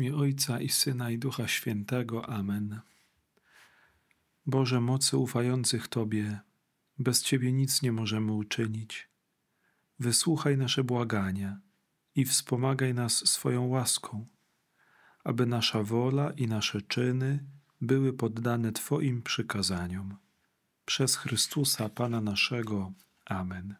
imię Ojca i Syna i Ducha Świętego. Amen. Boże mocy ufających Tobie, bez Ciebie nic nie możemy uczynić. Wysłuchaj nasze błagania i wspomagaj nas swoją łaską, aby nasza wola i nasze czyny były poddane Twoim przykazaniom. Przez Chrystusa Pana naszego. Amen.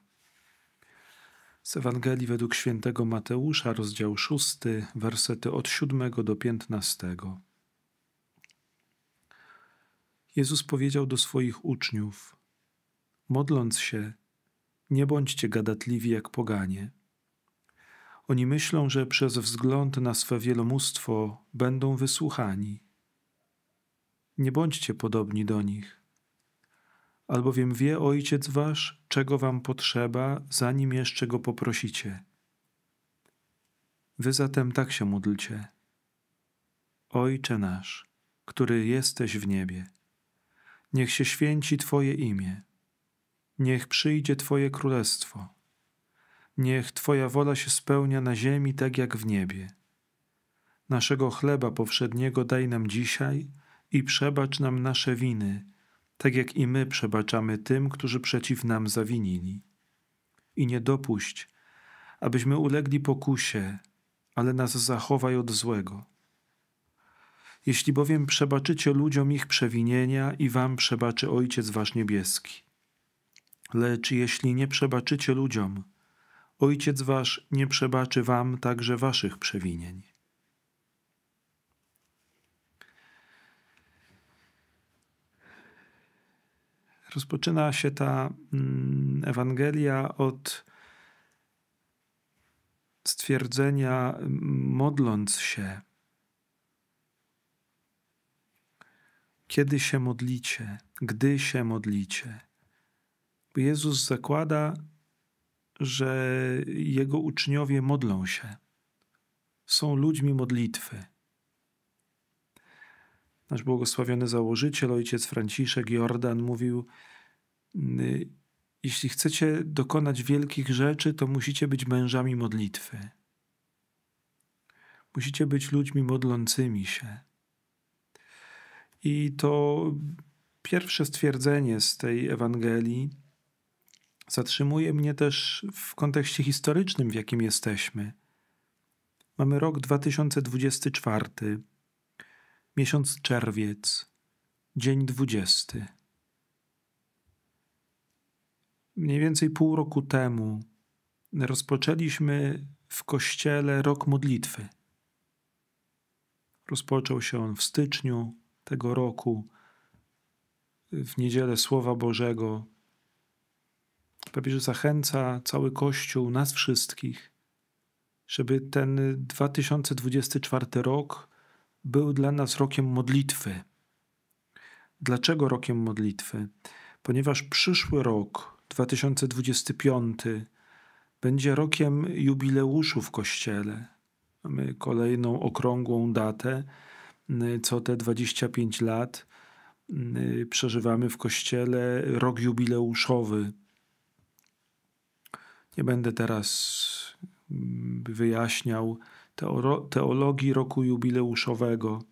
Z Ewangelii według świętego Mateusza, rozdział 6, wersety od 7 do 15. Jezus powiedział do swoich uczniów: Modląc się, nie bądźcie gadatliwi jak poganie. Oni myślą, że przez wzgląd na swe wielomóstwo będą wysłuchani. Nie bądźcie podobni do nich albowiem wie Ojciec Wasz, czego Wam potrzeba, zanim jeszcze Go poprosicie. Wy zatem tak się módlcie. Ojcze nasz, który jesteś w niebie, niech się święci Twoje imię, niech przyjdzie Twoje królestwo, niech Twoja wola się spełnia na ziemi tak jak w niebie. Naszego chleba powszedniego daj nam dzisiaj i przebacz nam nasze winy, tak jak i my przebaczamy tym, którzy przeciw nam zawinili. I nie dopuść, abyśmy ulegli pokusie, ale nas zachowaj od złego. Jeśli bowiem przebaczycie ludziom ich przewinienia, i wam przebaczy Ojciec Wasz Niebieski. Lecz jeśli nie przebaczycie ludziom, Ojciec Wasz nie przebaczy wam także Waszych przewinień. rozpoczyna się ta mm, Ewangelia od stwierdzenia, mm, modląc się, kiedy się modlicie, gdy się modlicie. Bo Jezus zakłada, że jego uczniowie modlą się. Są ludźmi modlitwy. Nasz błogosławiony założyciel, ojciec Franciszek Jordan, mówił: Jeśli chcecie dokonać wielkich rzeczy, to musicie być mężami modlitwy. Musicie być ludźmi modlącymi się. I to pierwsze stwierdzenie z tej Ewangelii zatrzymuje mnie też w kontekście historycznym, w jakim jesteśmy. Mamy rok 2024. Miesiąc czerwiec, dzień dwudziesty. Mniej więcej pół roku temu rozpoczęliśmy w kościele rok modlitwy. Rozpoczął się on w styczniu tego roku, w niedzielę Słowa Bożego. Papież zachęca cały Kościół, nas wszystkich, żeby ten 2024 rok był dla nas rokiem modlitwy. Dlaczego rokiem modlitwy? Ponieważ przyszły rok, 2025, będzie rokiem jubileuszu w Kościele. Mamy kolejną okrągłą datę, co te 25 lat y, przeżywamy w Kościele rok jubileuszowy. Nie będę teraz mm, wyjaśniał, teologii roku jubileuszowego.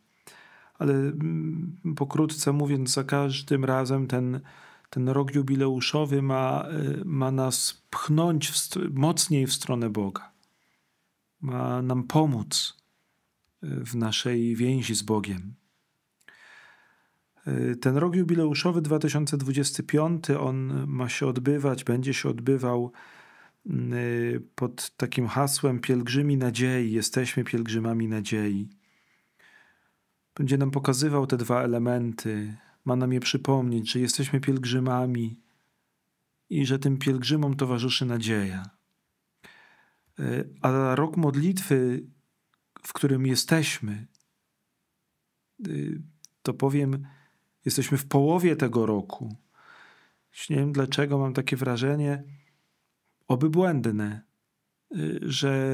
Ale mm, pokrótce mówiąc, za każdym razem ten, ten rok jubileuszowy ma, y, ma nas pchnąć w mocniej w stronę Boga. Ma nam pomóc y, w naszej więzi z Bogiem. Y, ten rok jubileuszowy 2025, on ma się odbywać, będzie się odbywał Y, pod takim hasłem Pielgrzymi Nadziei, jesteśmy pielgrzymami nadziei. Będzie nam pokazywał te dwa elementy, ma nam je przypomnieć, że jesteśmy pielgrzymami i że tym pielgrzymom towarzyszy nadzieja. Y, a rok modlitwy, w którym jesteśmy, y, to powiem, jesteśmy w połowie tego roku. Nie wiem dlaczego mam takie wrażenie, oby błędne, y, że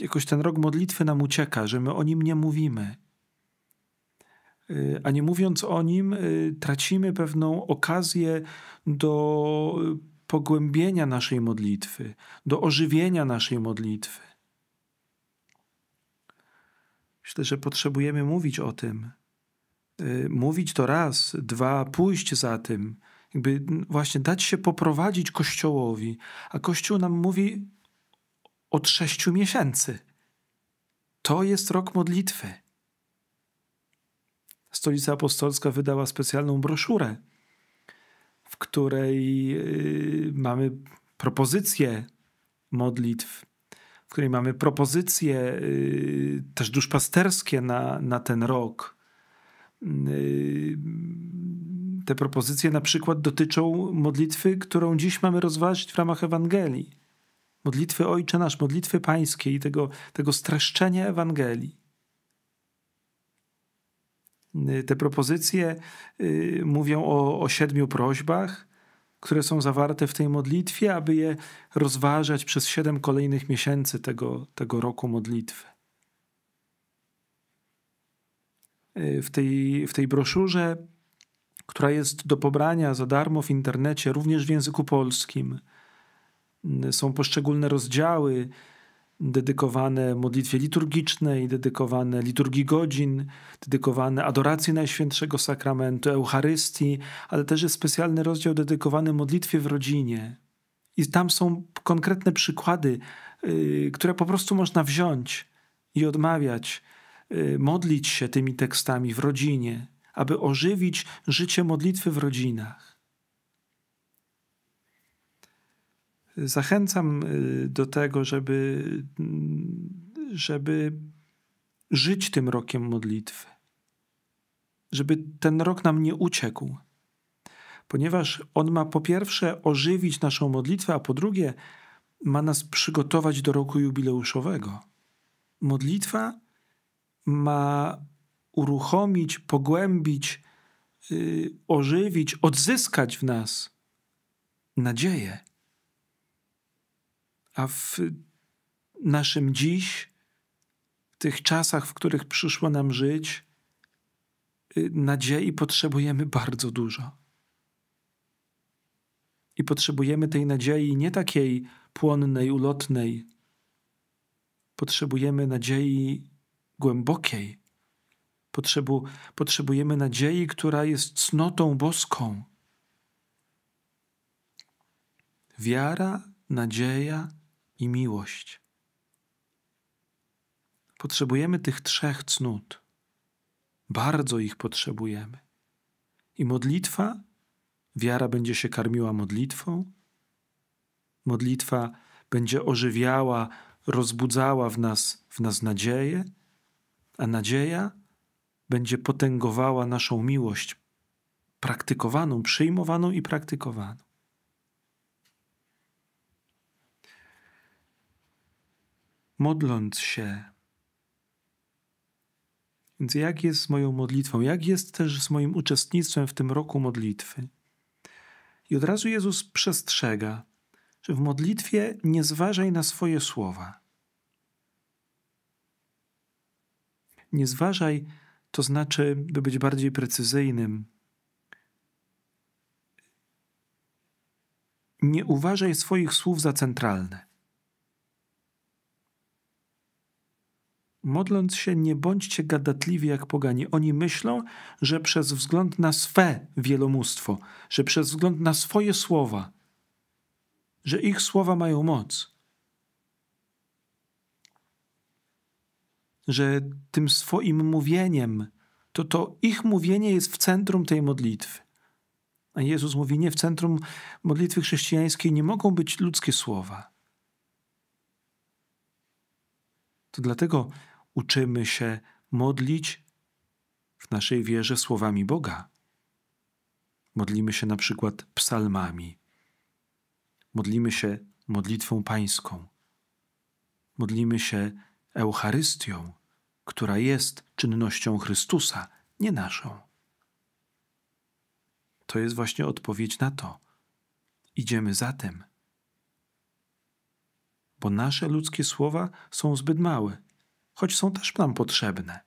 jakoś ten rok modlitwy nam ucieka, że my o nim nie mówimy. Y, a nie mówiąc o nim, y, tracimy pewną okazję do pogłębienia naszej modlitwy, do ożywienia naszej modlitwy. Myślę, że potrzebujemy mówić o tym. Mówić to raz, dwa, pójść za tym, jakby właśnie dać się poprowadzić Kościołowi, a Kościół nam mówi od sześciu miesięcy. To jest rok modlitwy. Stolica Apostolska wydała specjalną broszurę, w której y, mamy propozycje modlitw, w której mamy propozycje y, też duszpasterskie na, na ten rok y, te propozycje na przykład dotyczą modlitwy, którą dziś mamy rozważyć w ramach Ewangelii. Modlitwy Ojcze Nasz, modlitwy Pańskiej, tego, tego streszczenia Ewangelii. Te propozycje y, mówią o, o siedmiu prośbach, które są zawarte w tej modlitwie, aby je rozważać przez siedem kolejnych miesięcy tego, tego roku modlitwy. Y, w tej, w tej broszurze która jest do pobrania za darmo w internecie, również w języku polskim. Są poszczególne rozdziały dedykowane modlitwie liturgicznej, dedykowane liturgii godzin, dedykowane adoracji Najświętszego Sakramentu, Eucharystii, ale też jest specjalny rozdział dedykowany modlitwie w rodzinie. I tam są konkretne przykłady, y, które po prostu można wziąć i odmawiać, y, modlić się tymi tekstami w rodzinie, aby ożywić życie modlitwy w rodzinach. Zachęcam y, do tego, żeby, y, żeby żyć tym rokiem modlitwy, żeby ten rok nam nie uciekł, ponieważ on ma po pierwsze ożywić naszą modlitwę, a po drugie ma nas przygotować do roku jubileuszowego. Modlitwa ma uruchomić, pogłębić, yy, ożywić, odzyskać w nas nadzieję. A w naszym dziś, w tych czasach, w których przyszło nam żyć, yy, nadziei potrzebujemy bardzo dużo. I potrzebujemy tej nadziei nie takiej płonnej, ulotnej. Potrzebujemy nadziei głębokiej, Potrzebu, potrzebujemy nadziei, która jest cnotą boską. Wiara, nadzieja i miłość. Potrzebujemy tych trzech cnót. Bardzo ich potrzebujemy. I modlitwa, wiara będzie się karmiła modlitwą, modlitwa będzie ożywiała, rozbudzała w nas, w nas nadzieję, a nadzieja będzie potęgowała naszą miłość praktykowaną, przyjmowaną i praktykowaną. Modląc się, więc jak jest z moją modlitwą, jak jest też z moim uczestnictwem w tym roku modlitwy. I od razu Jezus przestrzega, że w modlitwie nie zważaj na swoje słowa. Nie zważaj to znaczy, by być bardziej precyzyjnym, nie uważaj swoich słów za centralne. Modląc się, nie bądźcie gadatliwi jak pogani. Oni myślą, że przez wzgląd na swe wielomóstwo, że przez wzgląd na swoje słowa, że ich słowa mają moc. że tym swoim mówieniem, to to ich mówienie jest w centrum tej modlitwy. A Jezus mówi, nie, w centrum modlitwy chrześcijańskiej nie mogą być ludzkie słowa. To dlatego uczymy się modlić w naszej wierze słowami Boga. Modlimy się na przykład psalmami. Modlimy się modlitwą pańską. Modlimy się Eucharystią która jest czynnością Chrystusa, nie naszą. To jest właśnie odpowiedź na to. Idziemy za tym. Bo nasze ludzkie słowa są zbyt małe, choć są też nam potrzebne.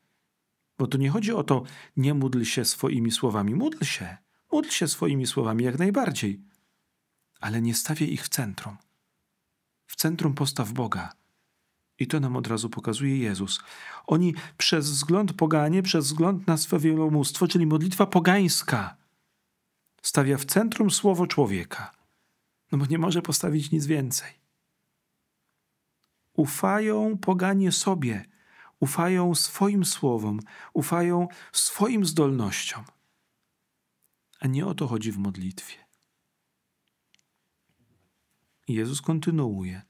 Bo tu nie chodzi o to, nie módl się swoimi słowami, módl się, módl się swoimi słowami jak najbardziej, ale nie stawię ich w centrum. W centrum postaw Boga i to nam od razu pokazuje Jezus. Oni przez wzgląd poganie, przez wzgląd na swe wielomóstwo, czyli modlitwa pogańska, stawia w centrum słowo człowieka. No bo nie może postawić nic więcej. Ufają poganie sobie, ufają swoim słowom, ufają swoim zdolnościom. A nie o to chodzi w modlitwie. I Jezus kontynuuje.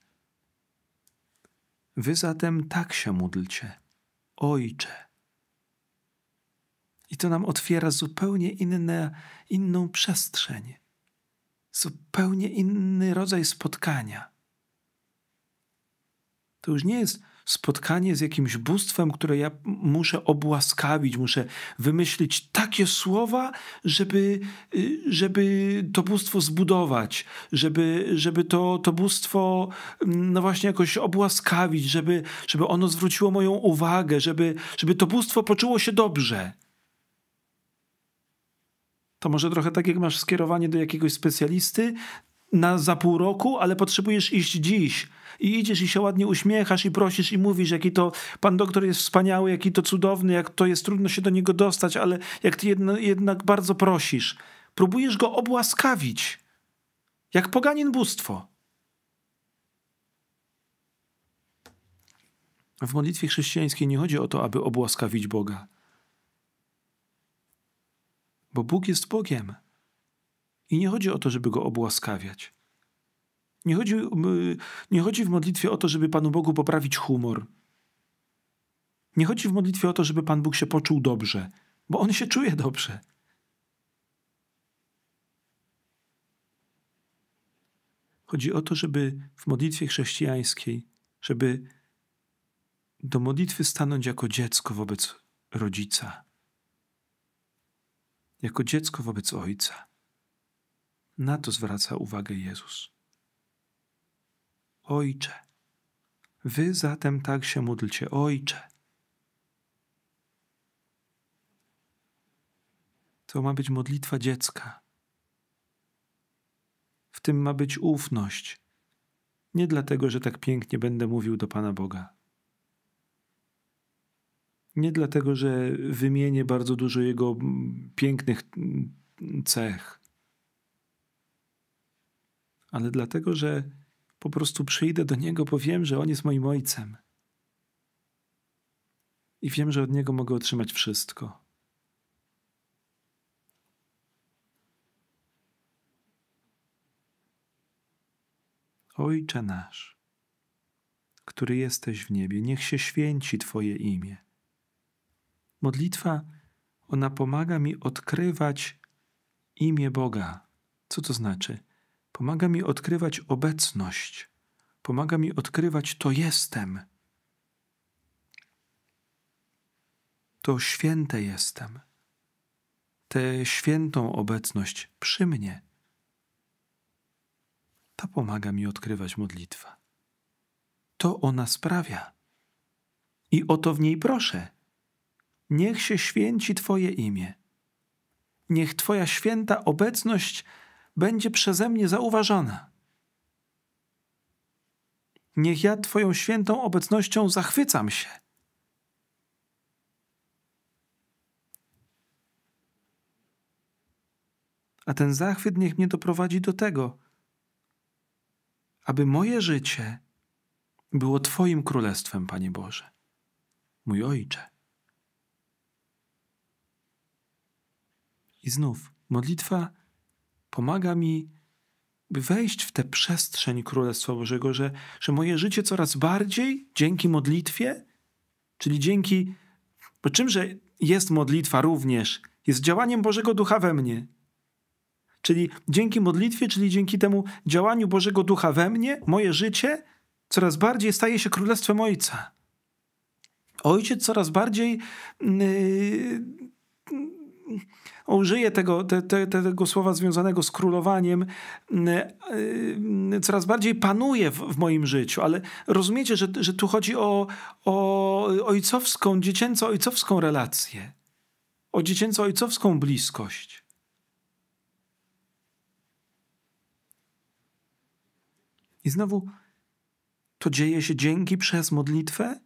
Wy zatem tak się módlcie, Ojcze. I to nam otwiera zupełnie inne, inną przestrzeń, zupełnie inny rodzaj spotkania. To już nie jest spotkanie z jakimś bóstwem, które ja muszę obłaskawić, muszę wymyślić takie słowa, żeby, y, żeby to bóstwo zbudować, żeby, żeby to, to bóstwo mm, no właśnie jakoś obłaskawić, żeby, żeby ono zwróciło moją uwagę, żeby, żeby to bóstwo poczuło się dobrze. To może trochę tak, jak masz skierowanie do jakiegoś specjalisty, na, za pół roku, ale potrzebujesz iść dziś. I idziesz i się ładnie uśmiechasz i prosisz i mówisz, jaki to pan doktor jest wspaniały, jaki to cudowny, jak to jest trudno się do niego dostać, ale jak ty jedno, jednak bardzo prosisz. Próbujesz go obłaskawić, jak poganin bóstwo. W modlitwie chrześcijańskiej nie chodzi o to, aby obłaskawić Boga. Bo Bóg jest Bogiem. I nie chodzi o to, żeby go obłaskawiać. Nie chodzi, nie chodzi w modlitwie o to, żeby Panu Bogu poprawić humor. Nie chodzi w modlitwie o to, żeby Pan Bóg się poczuł dobrze, bo on się czuje dobrze. Chodzi o to, żeby w modlitwie chrześcijańskiej, żeby do modlitwy stanąć jako dziecko wobec rodzica, jako dziecko wobec ojca. Na to zwraca uwagę Jezus. Ojcze, wy zatem tak się módlcie, Ojcze. To ma być modlitwa dziecka. W tym ma być ufność. Nie dlatego, że tak pięknie będę mówił do Pana Boga. Nie dlatego, że wymienię bardzo dużo Jego pięknych cech ale dlatego, że po prostu przyjdę do Niego, bo wiem, że On jest moim Ojcem. I wiem, że od Niego mogę otrzymać wszystko. Ojcze nasz, który jesteś w niebie, niech się święci Twoje imię. Modlitwa, ona pomaga mi odkrywać imię Boga. Co to znaczy? Pomaga mi odkrywać obecność, pomaga mi odkrywać to jestem. To święte jestem, tę świętą obecność przy mnie. Ta pomaga mi odkrywać modlitwa. To ona sprawia. I o to w niej proszę. Niech się święci Twoje imię. Niech Twoja święta obecność będzie przeze mnie zauważona. Niech ja Twoją świętą obecnością zachwycam się. A ten zachwyt niech mnie doprowadzi do tego, aby moje życie było Twoim królestwem, Panie Boże, mój Ojcze. I znów modlitwa pomaga mi wejść w tę przestrzeń Królestwa Bożego, że, że moje życie coraz bardziej dzięki modlitwie, czyli dzięki. Bo czymże jest modlitwa również? Jest działaniem Bożego Ducha we mnie. Czyli dzięki modlitwie, czyli dzięki temu działaniu Bożego Ducha we mnie, moje życie coraz bardziej staje się królestwem Ojca. Ojciec coraz bardziej. Yy, użyję tego, te, te, tego słowa związanego z królowaniem, mm, e, mm, coraz bardziej panuje w, w moim życiu, ale rozumiecie, że, że tu chodzi o, o ojcowską, dziecięco-ojcowską relację, o dziecięco-ojcowską bliskość. I znowu to dzieje się dzięki przez modlitwę.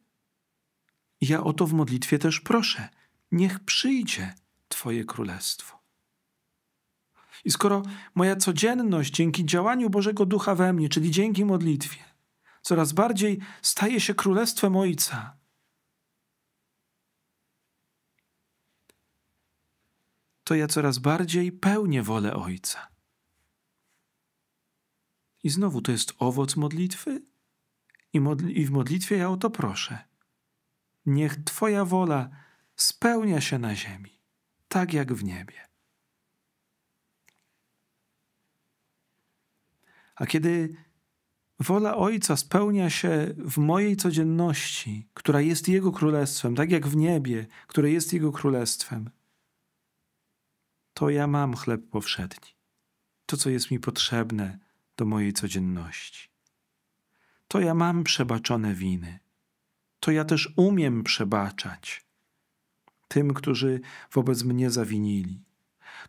Ja o to w modlitwie też proszę. Niech przyjdzie Twoje królestwo. I skoro moja codzienność dzięki działaniu Bożego Ducha we mnie, czyli dzięki modlitwie, coraz bardziej staje się królestwem Ojca, to ja coraz bardziej pełnię wolę Ojca. I znowu to jest owoc modlitwy, i, modl- i w modlitwie ja o to proszę. Niech Twoja wola spełnia się na ziemi tak jak w niebie. A kiedy wola Ojca spełnia się w mojej codzienności, która jest Jego królestwem, tak jak w niebie, które jest Jego królestwem, to ja mam chleb powszedni, to co jest mi potrzebne do mojej codzienności. To ja mam przebaczone winy, to ja też umiem przebaczać tym, którzy wobec mnie zawinili.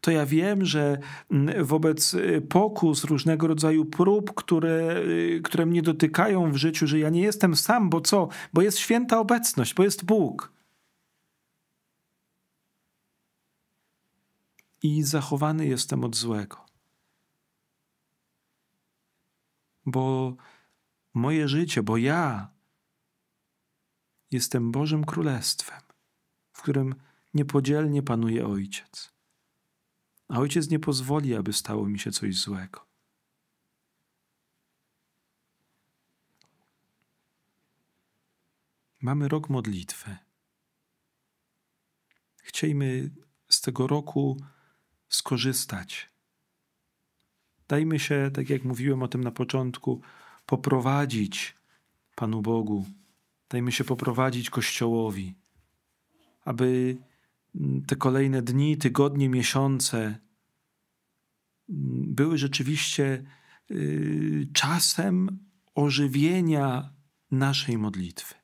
To ja wiem, że mm, wobec y, pokus, różnego rodzaju prób, które, y, które mnie dotykają w życiu, że ja nie jestem sam, bo co? Bo jest święta obecność, bo jest Bóg. I zachowany jestem od złego. Bo moje życie, bo ja jestem Bożym Królestwem w którym niepodzielnie panuje Ojciec. A Ojciec nie pozwoli, aby stało mi się coś złego. Mamy rok modlitwy. Chciejmy z tego roku skorzystać. Dajmy się, tak jak mówiłem o tym na początku, poprowadzić Panu Bogu. Dajmy się poprowadzić Kościołowi aby mm, te kolejne dni, tygodnie, miesiące mm, były rzeczywiście y, czasem ożywienia naszej modlitwy,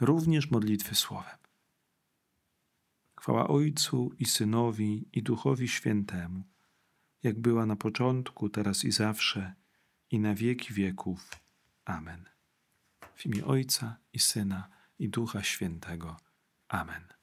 również modlitwy Słowem. Chwała Ojcu i Synowi i Duchowi Świętemu, jak była na początku, teraz i zawsze, i na wieki wieków. Amen. W imię Ojca i Syna i Ducha Świętego. Amen.